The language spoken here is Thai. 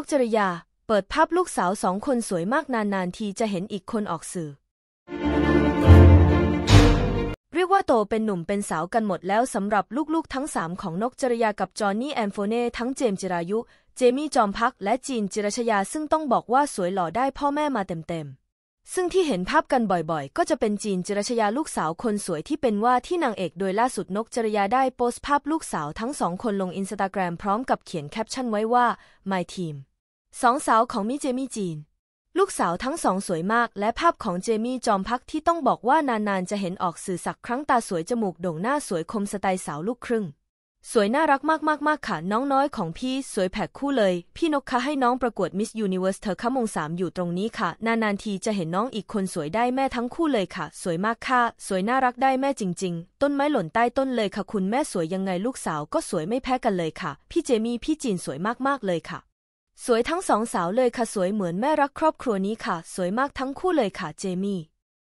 นกจริยาเปิดภาพลูกสาวสองคนสวยมากนานๆ ทีจะเห็นอีกคนออกสื่อ เรียกว่าโตเป็นหนุ่มเป็นสาวกันหมดแล้วสำหรับลูกๆทั้งสามของนกจริยากับจอห์นนี่แอนโฟเน่ทั้งเจมจิรายุ เจมี่จอมพักและจีนจิรชยาซึ่งต้องบอกว่าสวยหล่อได้พ่อแม่มาเต็มๆ ซึ่งที่เห็นภาพกันบ่อยๆ ก็จะเป็นจีนจิรชยาลูกสาวคนสวยที่เป็นว่าที่นางเอกโดยล่าสุดนกจริยาได้โพสต์ภาพลูกสาวทั้งสองคนลงอินสตาแกรมพร้อมกับเขียนแคปชั่นไว้ว่า my team สองสาวของมิเจมี่จีน ลูกสาวทั้งสองสวยมาก และภาพของเจมี่จอมพักที่ต้องบอกว่านาน ๆ จะเห็นออกสื่อสักครั้งตาสวยจมูกโด่งหน้าสวยคมสไตล์สาวลูกครึ่ง สวยน่ารักมากๆๆค่ะ น้องน้อยของพี่สวยแผกคู่เลย พี่นกคะให้น้องประกวดมิสยูนิเวอร์สเธอขมงสามอยู่ตรงนี้ค่ะ นาน ๆ ทีจะเห็นน้องอีกคนสวยได้แม่ทั้งคู่เลยค่ะ สวยมากค่ะสวยน่ารักได้แม่จริง ๆ ต้นไม้หล่นใต้ต้นเลยค่ะคุณแม่สวยยังไง ลูกสาวก็สวยไม่แพ้กันเลยค่ะ พี่เจมี่พี่จีนสวยมากๆเลยค่ะสวยทั้งสองสาวเลยค่ะ สวยเหมือนแม่รักครอบครัวนี้ค่ะ สวยมากทั้งคู่เลยค่ะเจมี่